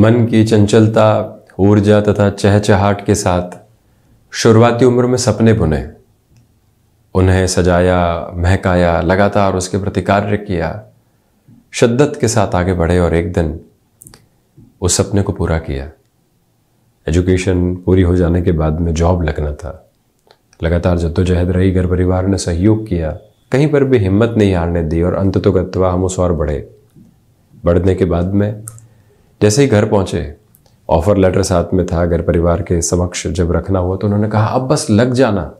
मन की चंचलता ऊर्जा तथा चहचहाट के साथ शुरुआती उम्र में सपने बुने उन्हें सजाया महकाया लगातार उसके प्रति कार्य किया शिद्दत के साथ आगे बढ़े और एक दिन उस सपने को पूरा किया एजुकेशन पूरी हो जाने के बाद में जॉब लगना था लगातार जद्दोजहद रही घर परिवार ने सहयोग किया कहीं पर भी हिम्मत नहीं हारने दी और अंत तो गत्वा हम उस और बढ़े बढ़ने के बाद में जैसे ही घर पहुंचे ऑफर लेटर साथ में था घर परिवार के समक्ष जब रखना हुआ तो उन्होंने कहा अब बस लग जाना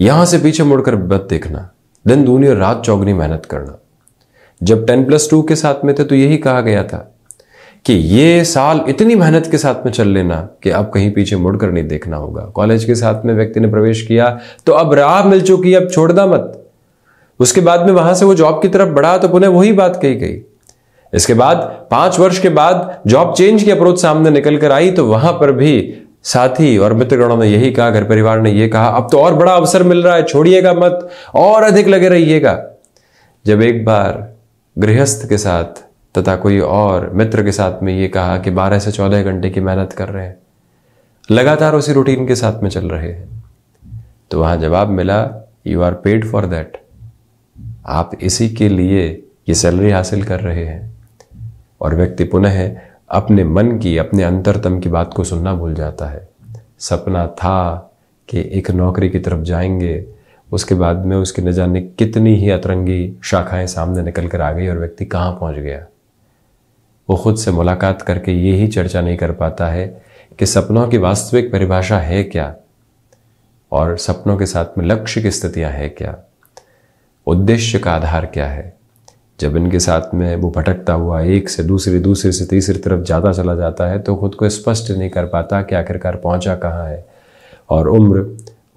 यहां से पीछे मुड़कर मत देखना दिन दूनी और रात चौगनी मेहनत करना जब टेन प्लस टू के साथ में थे तो यही कहा गया था कि ये साल इतनी मेहनत के साथ में चल लेना कि आप कहीं पीछे मुड़कर नहीं देखना होगा कॉलेज के साथ में व्यक्ति ने प्रवेश किया तो अब राह मिल चुकी अब छोड़ना मत उसके बाद में वहां से वो जॉब की तरफ बढ़ा तो पुनः वही बात कही गई इसके बाद पांच वर्ष के बाद जॉब चेंज की अप्रोच सामने निकल कर आई तो वहां पर भी साथी और मित्रगणों ने यही कहा घर परिवार ने यह कहा अब तो और बड़ा अवसर मिल रहा है छोड़िएगा मत और अधिक लगे रहिएगा जब एक बार गृहस्थ के साथ तथा कोई और मित्र के साथ में ये कहा कि 12 से 14 घंटे की मेहनत कर रहे हैं लगातार उसी रूटीन के साथ में चल रहे हैं तो वहां जवाब मिला you are paid for that आप इसी के लिए ये सैलरी हासिल कर रहे हैं और व्यक्ति पुनः अपने मन की अपने अंतरतम की बात को सुनना भूल जाता है सपना था कि एक नौकरी की तरफ जाएंगे उसके बाद में उसके न जाने कितनी ही अतरंगी शाखाएं सामने निकल कर आ गई और व्यक्ति कहाँ पहुंच गया वो खुद से मुलाकात करके ये ही चर्चा नहीं कर पाता है कि सपनों की वास्तविक परिभाषा है क्या और सपनों के साथ में लक्ष्य की स्थितियां है क्या उद्देश्य का आधार क्या है जब इनके साथ में वो भटकता हुआ एक से दूसरे दूसरे से तीसरी तरफ ज़्यादा चला जाता है तो खुद को स्पष्ट नहीं कर पाता कि आखिरकार पहुंचा कहाँ है और उम्र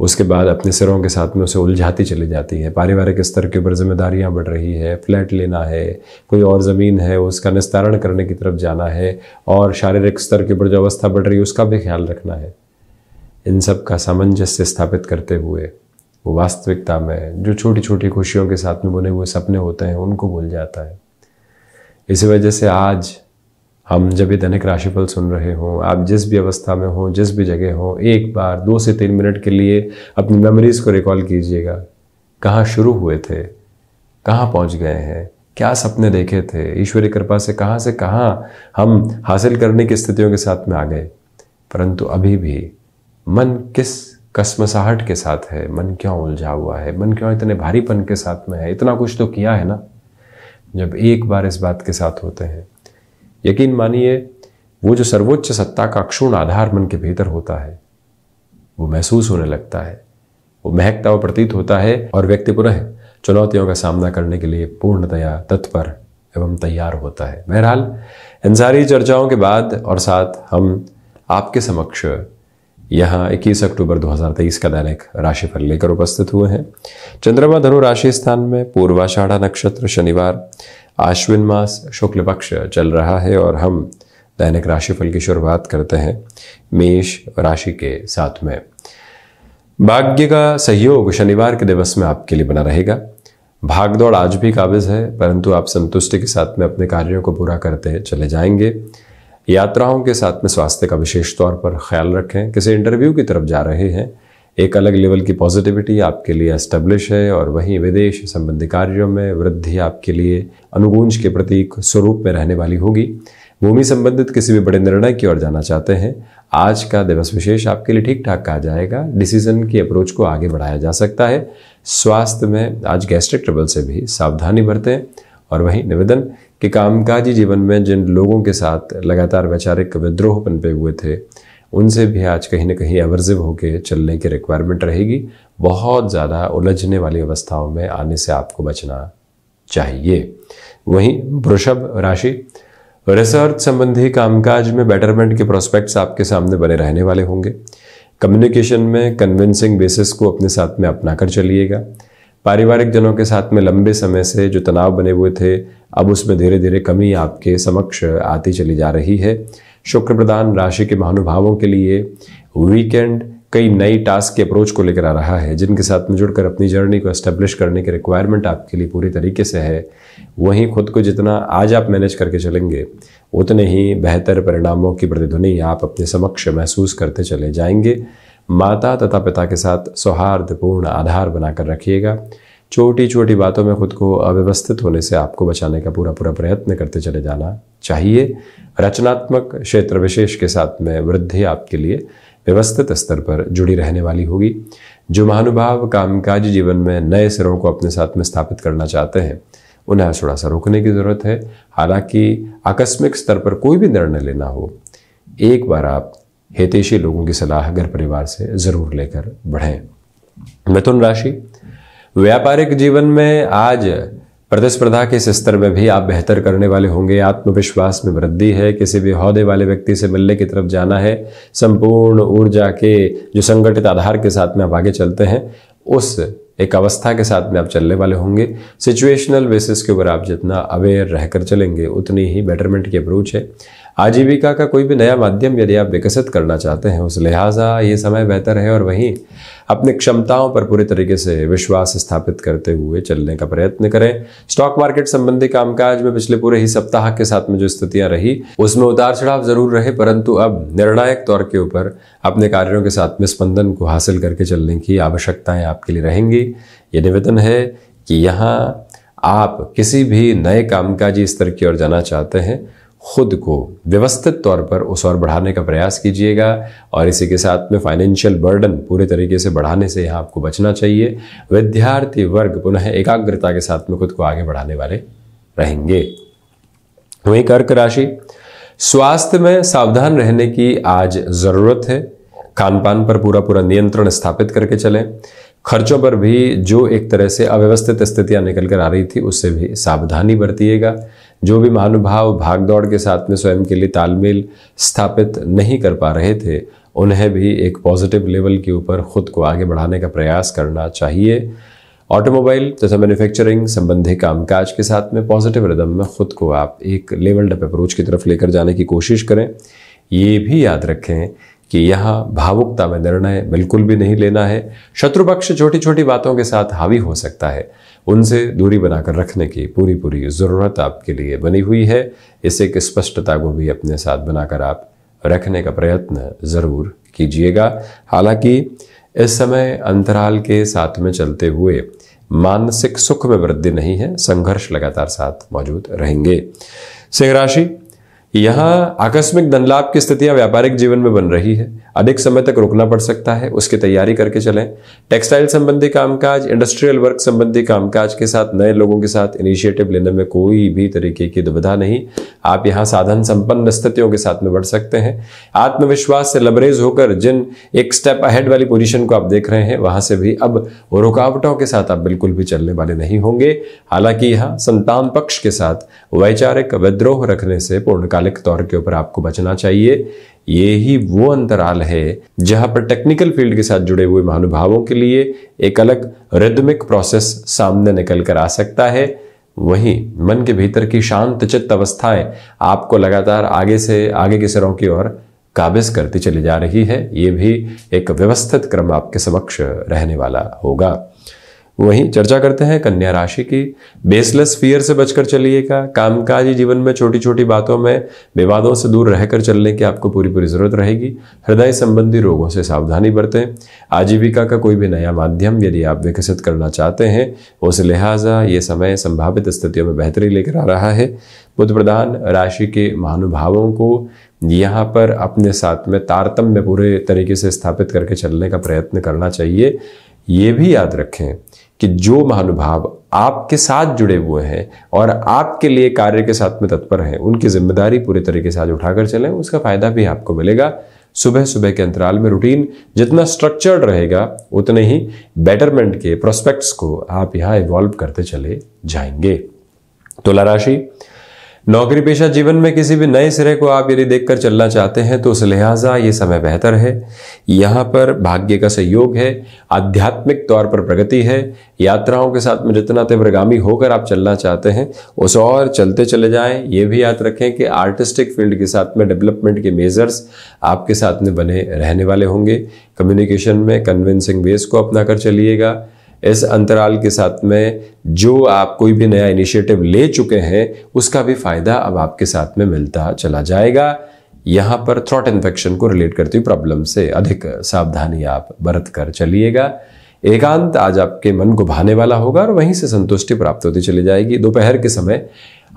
उसके बाद अपने सिरों के साथ में उसे उलझाती चली जाती है पारिवारिक स्तर के ऊपर जिम्मेदारियाँ बढ़ रही है फ्लैट लेना है कोई और ज़मीन है उसका निस्तारण करने की तरफ जाना है और शारीरिक स्तर के ऊपर जो अवस्था बढ़ रही है उसका भी ख्याल रखना है इन सब का सामंजस्य स्थापित करते हुए वो वास्तविकता में जो छोटी छोटी खुशियों के साथ में बने हुए सपने होते हैं उनको भूल जाता है इसी वजह से आज हम जब ये धनिक राशिफल सुन रहे हों आप जिस भी अवस्था में हों जिस भी जगह हों एक बार दो से तीन मिनट के लिए अपनी मेमोरीज़ को रिकॉल कीजिएगा कहाँ शुरू हुए थे कहाँ पहुँच गए हैं क्या सपने देखे थे ईश्वरी कृपा से कहाँ से कहाँ हम हासिल करने की स्थितियों के साथ में आ गए परंतु अभी भी मन किस कसमसाहट के साथ है मन क्यों उलझा हुआ है मन क्यों इतने भारीपन के साथ में है इतना कुछ तो किया है ना जब एक बार इस बात के साथ होते हैं यकीन मानिए वो जो सर्वोच्च सत्ता का क्षुण आधार मन के भीतर होता है वो महसूस होने लगता है वो महकता हुआ प्रतीत होता है और व्यक्ति पुनः चुनौतियों का सामना करने के लिए पूर्णतया तत्पर एवं तैयार होता है बहरहाल इन सारी चर्चाओं के बाद और साथ हम आपके समक्ष यहाँ 21 अक्टूबर 2023 का दैनिक राशि फल लेकर उपस्थित हुए हैं चंद्रमा धनु राशि स्थान में पूर्वाषाढ़ा नक्षत्र शनिवार आश्विन मास शुक्ल पक्ष चल रहा है और हम दैनिक राशिफल की शुरुआत करते हैं मेष राशि के साथ में भाग्य का सहयोग शनिवार के दिवस में आपके लिए बना रहेगा भागदौड़ आज भी काबिज है परंतु आप संतुष्टि के साथ में अपने कार्यों को पूरा करते चले जाएंगे यात्राओं के साथ में स्वास्थ्य का विशेष तौर पर ख्याल रखें किसी इंटरव्यू की तरफ जा रहे हैं एक अलग लेवल की पॉजिटिविटी आपके लिए एस्टेब्लिश है और वहीं विदेश संबंधी कार्यों में वृद्धि आपके लिए अनुगुंज के प्रतीक स्वरूप में रहने वाली होगी भूमि संबंधित किसी भी बड़े निर्णय की ओर जाना चाहते हैं आज का दिवस विशेष आपके लिए ठीक ठाक कहा जाएगा डिसीजन की अप्रोच को आगे बढ़ाया जा सकता है स्वास्थ्य में आज गैस्ट्रिक ट्रबल से भी सावधानी बरतें और वहीं निवेदन कि कामकाजी जीवन में जिन लोगों के साथ लगातार वैचारिक विद्रोह पनपे हुए थे उनसे भी आज कहीं ना कहीं एवर्जिव होकर चलने की रिक्वायरमेंट रहेगी बहुत ज़्यादा उलझने वाली अवस्थाओं में आने से आपको बचना चाहिए वहीं वृषभ राशि रिसर्च संबंधी कामकाज में बेटरमेंट के प्रोस्पेक्ट्स आपके सामने बने रहने वाले होंगे कम्युनिकेशन में कन्विंसिंग बेसिस को अपने साथ में अपना कर चलिएगा पारिवारिक जनों के साथ में लंबे समय से जो तनाव बने हुए थे अब उसमें धीरे धीरे कमी आपके समक्ष आती चली जा रही है शुक्र प्रधान राशि के महानुभावों के लिए वीकेंड कई नई टास्क के अप्रोच को लेकर आ रहा है जिनके साथ में जुड़कर अपनी जर्नी को एस्टेब्लिश करने के रिक्वायरमेंट आपके लिए पूरी तरीके से है वहीं खुद को जितना आज आप मैनेज करके चलेंगे उतने ही बेहतर परिणामों की प्रतिध्वनि आप अपने समक्ष महसूस करते चले जाएंगे माता तथा पिता के साथ सौहार्दपूर्ण आधार बनाकर रखिएगा छोटी छोटी बातों में खुद को अव्यवस्थित होने से आपको बचाने का पूरा पूरा प्रयत्न करते चले जाना चाहिए रचनात्मक क्षेत्र विशेष के साथ में वृद्धि आपके लिए व्यवस्थित स्तर पर जुड़ी रहने वाली होगी जो महानुभाव कामकाजी जीवन में नए सिरों को अपने साथ में स्थापित करना चाहते हैं उन्हें थोड़ा सा रोकने की ज़रूरत है हालांकि आकस्मिक स्तर पर कोई भी निर्णय लेना हो एक बार आप हितेशी लोगों की सलाह घर परिवार से ज़रूर लेकर बढ़ें मिथुन राशि व्यापारिक जीवन में आज प्रतिस्पर्धा के इस स्तर में भी आप बेहतर करने वाले होंगे आत्मविश्वास में वृद्धि है किसी भी होदे वाले व्यक्ति से मिलने की तरफ जाना है संपूर्ण ऊर्जा के जो संगठित आधार के साथ में आप आगे चलते हैं उस एक अवस्था के साथ में आप चलने वाले होंगे सिचुएशनल बेसिस के ऊपर आप जितना अवेयर रहकर चलेंगे उतनी ही बेटरमेंट की अप्रोच है आजीविका का कोई भी नया माध्यम यदि आप विकसित करना चाहते हैं उस लिहाजा ये समय बेहतर है और वहीं अपनी क्षमताओं पर पूरे तरीके से विश्वास स्थापित करते हुए चलने का प्रयत्न करें स्टॉक मार्केट संबंधी कामकाज में पिछले पूरे ही सप्ताह के साथ में जो स्थितियां रही उसमें उतार चढ़ाव जरूर रहे परंतु अब निर्णायक तौर के ऊपर अपने कार्यों के साथ में स्पंदन को हासिल करके चलने की आवश्यकताएं आपके लिए रहेंगी ये निवेदन है कि यहाँ आप किसी भी नए कामकाजी स्तर की ओर जाना चाहते हैं खुद को व्यवस्थित तौर पर उस और बढ़ाने का प्रयास कीजिएगा और इसी के साथ में फाइनेंशियल बर्डन पूरे तरीके से बढ़ाने से यहाँ आपको बचना चाहिए विद्यार्थी वर्ग पुनः एकाग्रता के साथ में खुद को आगे बढ़ाने वाले रहेंगे वहीं कर्क राशि स्वास्थ्य में सावधान रहने की आज ज़रूरत है खान पान पर पूरा पूरा नियंत्रण स्थापित करके चलें खर्चों पर भी जो एक तरह से अव्यवस्थित स्थितियां निकल कर आ रही थी उससे भी सावधानी बरतीएगा जो भी महानुभाव भागदौड़ के साथ में स्वयं के लिए तालमेल स्थापित नहीं कर पा रहे थे उन्हें भी एक पॉजिटिव लेवल के ऊपर खुद को आगे बढ़ाने का प्रयास करना चाहिए ऑटोमोबाइल तथा मैन्युफैक्चरिंग संबंधी कामकाज के साथ में पॉजिटिव रिदम में खुद को आप एक लेवल्ड डप अप्रोच की तरफ लेकर जाने की कोशिश करें ये भी याद रखें कि यहाँ भावुकता में निर्णय बिल्कुल भी नहीं लेना है शत्रुपक्ष छोटी छोटी बातों के साथ हावी हो सकता है उनसे दूरी बनाकर रखने की पूरी पूरी ज़रूरत आपके लिए बनी हुई है इस एक स्पष्टता को भी अपने साथ बनाकर आप रखने का प्रयत्न ज़रूर कीजिएगा हालांकि इस समय अंतराल के साथ में चलते हुए मानसिक सुख में वृद्धि नहीं है संघर्ष लगातार साथ मौजूद रहेंगे सिंह राशि यहाँ आकस्मिक धनलाभ की स्थितियां व्यापारिक जीवन में बन रही है अधिक समय तक रुकना पड़ सकता है उसकी तैयारी करके चलें टेक्सटाइल संबंधी कामकाज इंडस्ट्रियल वर्क संबंधी कामकाज के साथ नए लोगों के साथ इनिशिएटिव लेने में कोई भी तरीके की दुविधा नहीं आप यहाँ साधन संपन्न स्थितियों के साथ में बढ़ सकते हैं आत्मविश्वास से लबरेज होकर जिन एक स्टेप अहेड वाली पोजिशन को आप देख रहे हैं वहां से भी अब रुकावटों के साथ आप बिल्कुल भी चलने वाले नहीं होंगे हालांकि यहाँ संतान पक्ष के साथ वैचारिक विद्रोह रखने से पूर्णकालिक तौर के ऊपर आपको बचना चाहिए ये ही वो अंतराल है जहां पर टेक्निकल फील्ड के साथ जुड़े हुए महानुभावों के लिए एक अलग रिदमिक प्रोसेस सामने निकल कर आ सकता है वहीं मन के भीतर की शांत चित्त अवस्थाएं आपको लगातार आगे से आगे के सिरों की ओर काबिज करती चली जा रही है ये भी एक व्यवस्थित क्रम आपके समक्ष रहने वाला होगा वहीं चर्चा करते हैं कन्या राशि की बेसलेस फियर से बचकर चलिएगा काम कामकाजी जीवन में छोटी छोटी बातों में विवादों से दूर रहकर चलने की आपको पूरी पूरी जरूरत रहेगी हृदय संबंधी रोगों से सावधानी बरतें आजीविका का कोई भी नया माध्यम यदि आप विकसित करना चाहते हैं उस लिहाजा ये समय संभावित स्थितियों में बेहतरी लेकर आ रहा है बुद्ध प्रधान राशि के महानुभावों को यहाँ पर अपने साथ में तारतम्य पूरे तरीके से स्थापित करके चलने का प्रयत्न करना चाहिए ये भी याद रखें कि जो महानुभाव आपके साथ जुड़े हुए हैं और आपके लिए कार्य के साथ में तत्पर हैं उनकी जिम्मेदारी पूरे तरीके से आज उठाकर चलें उसका फायदा भी आपको मिलेगा सुबह सुबह के अंतराल में रूटीन जितना स्ट्रक्चर्ड रहेगा उतने ही बेटरमेंट के प्रोस्पेक्ट्स को आप यहाँ इवॉल्व करते चले जाएंगे तुला राशि नौकरी पेशा जीवन में किसी भी नए सिरे को आप यदि देखकर चलना चाहते हैं तो उस लिहाजा ये समय बेहतर है यहाँ पर भाग्य का सहयोग है आध्यात्मिक तौर पर प्रगति है यात्राओं के साथ में जितना तीव्रगामी होकर आप चलना चाहते हैं उस और चलते चले जाएं ये भी याद रखें कि आर्टिस्टिक फील्ड के साथ में डेवलपमेंट के मेजर्स आपके साथ में बने रहने वाले होंगे कम्युनिकेशन में कन्विंसिंग बेस को अपना कर चलिएगा इस अंतराल के साथ में जो आप कोई भी नया इनिशिएटिव ले चुके हैं उसका भी फायदा अब आपके साथ में मिलता चला जाएगा यहां पर थ्रॉट इन्फेक्शन को रिलेट करती हुई प्रॉब्लम से अधिक सावधानी आप बरत कर चलिएगा एकांत आज आपके मन को भाने वाला होगा और वहीं से संतुष्टि प्राप्त होती चली जाएगी दोपहर के समय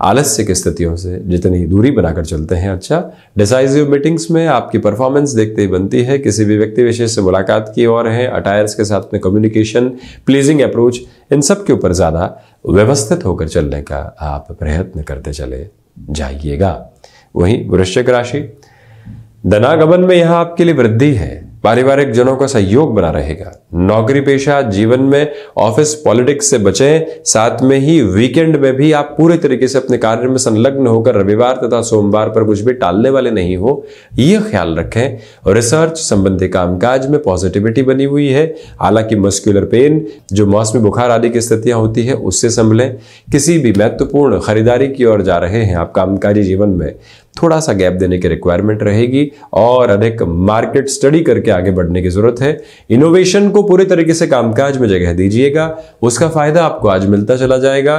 आलस्य की स्थितियों से जितनी दूरी बनाकर चलते हैं अच्छा डिसाइजिव मीटिंग्स में आपकी परफॉर्मेंस देखते ही बनती है किसी भी व्यक्ति विशेष से मुलाकात की और है अटायर्स के साथ में कम्युनिकेशन प्लीजिंग अप्रोच इन सब के ऊपर ज़्यादा व्यवस्थित होकर चलने का आप प्रयत्न करते चले जाइएगा वहीं वृश्चिक राशि धनागमन में यहां आपके लिए वृद्धि है पारिवारिक जनों का सहयोग बना रहेगा नौकरी पेशा जीवन में ऑफिस पॉलिटिक्स से बचें साथ में ही वीकेंड में भी आप पूरे तरीके से अपने कार्य में संलग्न होकर रविवार तथा सोमवार पर कुछ भी टालने वाले नहीं हो यह ख्याल रखें रिसर्च संबंधी कामकाज में पॉजिटिविटी बनी हुई है हालांकि मस्क्यूलर पेन जो मौसमी बुखार आदि की स्थितियां होती है उससे संभलें किसी भी महत्वपूर्ण खरीदारी की ओर जा रहे हैं आप कामकाजी जीवन में थोड़ा सा गैप देने की रिक्वायरमेंट रहेगी और अधिक मार्केट स्टडी करके के आगे बढ़ने की जरूरत है इनोवेशन को पूरे तरीके से कामकाज में जगह दीजिएगा उसका फायदा आपको आज मिलता चला जाएगा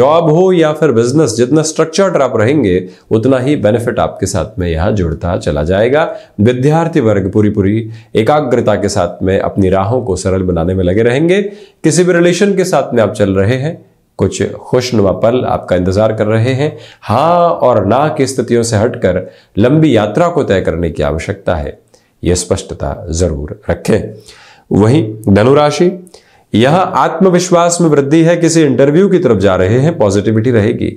जॉब हो या फिर बिजनेस जितना स्ट्रक्चर्ड आप रहेंगे उतना ही बेनिफिट आपके साथ में यह जुड़ता चला जाएगा विद्यार्थी वर्ग पूरी पूरी एकाग्रता के साथ में अपनी राहों को सरल बनाने में लगे रहेंगे किसी भी रिलेशन के साथ में आप चल रहे हैं कुछ खुशनुमा पल आपका इंतजार कर रहे हैं हां और ना की स्थितियों से हटकर लंबी यात्रा को तय करने की आवश्यकता है यह स्पष्टता जरूर रखें वहीं धनुराशि यहां आत्मविश्वास में वृद्धि है किसी इंटरव्यू की तरफ जा रहे हैं पॉजिटिविटी रहेगी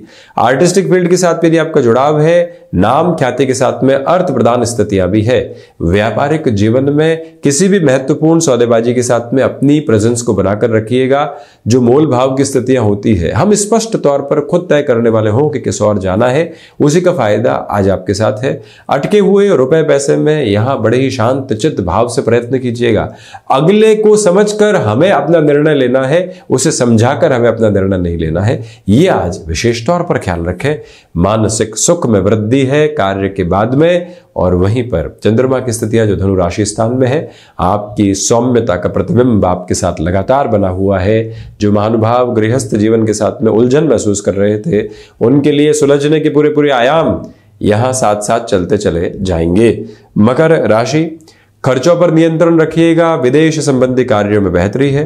आर्टिस्टिक फील्ड के साथ यदि आपका जुड़ाव है नाम ख्याति के साथ में अर्थ प्रदान स्थितियां भी है व्यापारिक जीवन में किसी भी महत्वपूर्ण सौदेबाजी के साथ में अपनी प्रेजेंस को बनाकर रखिएगा जो मोल भाव की स्थितियां होती है हम स्पष्ट तौर पर खुद तय करने वाले हों कि किस और जाना है उसी का फायदा आज आपके साथ है अटके हुए रुपए पैसे में यहां बड़े ही शांत चित्त भाव से प्रयत्न कीजिएगा अगले को समझ हमें अपना निर्णय लेना है उसे समझाकर हमें अपना निर्णय नहीं लेना है ये आज विशेष तौर पर ख्याल रखें मानसिक सुख में वृद्धि मिलती है कार्य के बाद में और वहीं पर चंद्रमा की स्थितियां जो धनु राशि स्थान में है आपकी सौम्यता का प्रतिबिंब आपके साथ लगातार बना हुआ है जो महानुभाव गृहस्थ जीवन के साथ में उलझन महसूस कर रहे थे उनके लिए सुलझने के पूरे पूरे आयाम यहां साथ साथ चलते चले जाएंगे मकर राशि खर्चों पर नियंत्रण रखिएगा विदेश संबंधी कार्यों में बेहतरी है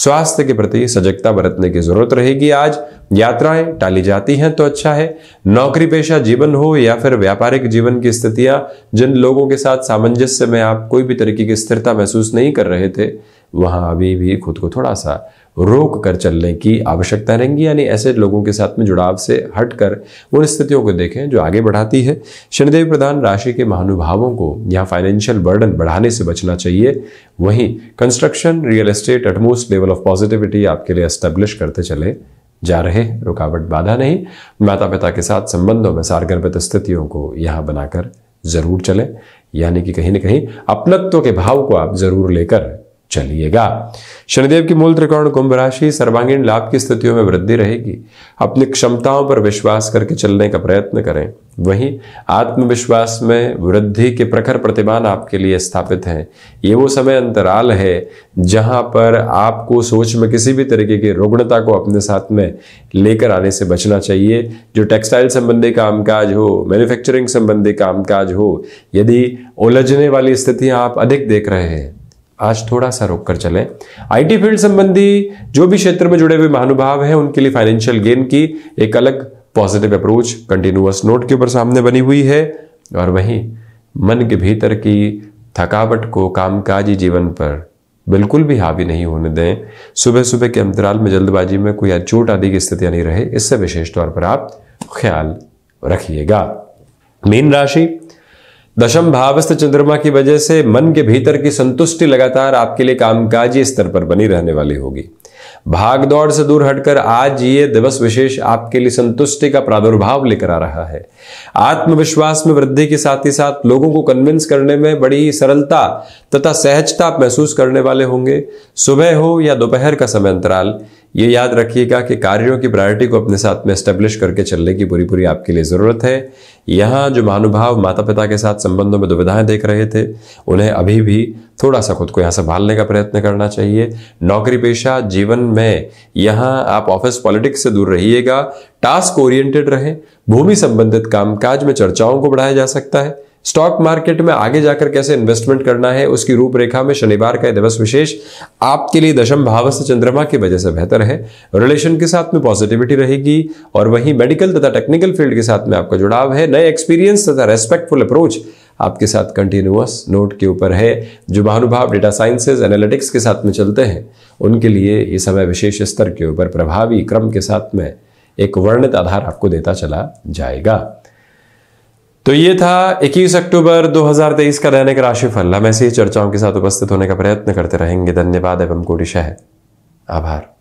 स्वास्थ्य के प्रति सजगता बरतने की जरूरत रहेगी आज यात्राएं टाली जाती हैं तो अच्छा है नौकरी पेशा जीवन हो या फिर व्यापारिक जीवन की स्थितियां जिन लोगों के साथ सामंजस्य में आप कोई भी तरीके की स्थिरता महसूस नहीं कर रहे थे वहां अभी भी खुद को थोड़ा सा रोक कर चलने की आवश्यकता रहेंगी यानी ऐसे लोगों के साथ में जुड़ाव से हट कर उन स्थितियों को देखें जो आगे बढ़ाती है शनिदेव प्रधान राशि के महानुभावों को यहाँ फाइनेंशियल बर्डन बढ़ाने से बचना चाहिए वहीं construction real estate utmost level of positivity आपके लिए एस्टेब्लिश करते चले जा रहे रुकावट बाधा नहीं माता पिता के साथ संबंधों में सारगर्भित स्थितियों को यहां बनाकर जरूर चले यानी कि कहीं ना कहीं अपनत्व के भाव को आप जरूर लेकर चलिएगा शनिदेव की मूल त्रिकोण कुंभ राशि सर्वांगीण लाभ की स्थितियों में वृद्धि रहेगी अपनी क्षमताओं पर विश्वास करके चलने का प्रयत्न करें वहीं आत्मविश्वास में वृद्धि के प्रखर प्रतिमान आपके लिए स्थापित हैं ये वो समय अंतराल है जहां पर आपको सोच में किसी भी तरीके की रुग्णता को अपने साथ में लेकर आने से बचना चाहिए जो टेक्सटाइल संबंधी कामकाज हो मैन्युफैक्चरिंग संबंधी कामकाज हो यदि उलझने वाली स्थितियां आप अधिक देख रहे हैं आज थोड़ा सा रोक कर चले आईटी फील्ड संबंधी जो भी क्षेत्र में जुड़े हुए महानुभाव हैं उनके लिए फाइनेंशियल गेन की एक अलग पॉजिटिव अप्रोच कंटिन्यूस नोट के ऊपर सामने बनी हुई है और वहीं मन के भीतर की थकावट को कामकाजी जीवन पर बिल्कुल भी हावी नहीं होने दें सुबह सुबह के अंतराल में जल्दबाजी में कोई चोट आदि की स्थितियां नहीं रहे इससे विशेष तौर पर आप ख्याल रखिएगा मीन राशि दशम भावस्थ चंद्रमा की वजह से मन के भीतर की संतुष्टि लगातार आपके लिए कामकाजी स्तर पर बनी रहने वाली होगी भाग दौड़ से दूर हटकर आज ये दिवस विशेष आपके लिए संतुष्टि का प्रादुर्भाव लेकर आ रहा है आत्मविश्वास में वृद्धि के साथ ही साथ लोगों को कन्विंस करने में बड़ी सरलता तथा सहजता आप महसूस करने वाले होंगे सुबह हो या दोपहर का समय अंतराल ये याद रखिएगा कि कार्यों की प्रायोरिटी को अपने साथ में स्टेब्लिश करके चलने की पूरी पूरी आपके लिए ज़रूरत है यहाँ जो महानुभाव माता पिता के साथ संबंधों में दुविधाएं देख रहे थे उन्हें अभी भी थोड़ा सा खुद को यहाँ संभालने का प्रयत्न करना चाहिए नौकरी पेशा जीवन में यहाँ आप ऑफिस पॉलिटिक्स से दूर रहिएगा टास्क ओरिएंटेड रहें भूमि संबंधित कामकाज में चर्चाओं को बढ़ाया जा सकता है स्टॉक मार्केट में आगे जाकर कैसे इन्वेस्टमेंट करना है उसकी रूपरेखा में शनिवार का दिवस विशेष आपके लिए दशम भाव से चंद्रमा की वजह से बेहतर है रिलेशन के साथ में पॉजिटिविटी रहेगी और वहीं मेडिकल तथा टेक्निकल फील्ड के साथ में आपका जुड़ाव है नए एक्सपीरियंस तथा रेस्पेक्टफुल अप्रोच आपके साथ कंटिन्यूअस नोट के ऊपर है जो महानुभाव डेटा साइंसेज एनालिटिक्स के साथ में चलते हैं उनके लिए ये समय विशेष स्तर के ऊपर प्रभावी क्रम के साथ में एक वर्णित आधार आपको देता चला जाएगा तो ये था 21 अक्टूबर 2023 का दैनिक राशिफल हम ऐसी चर्चाओं के साथ उपस्थित होने का प्रयत्न करते रहेंगे धन्यवाद एवं कोटिशह आभार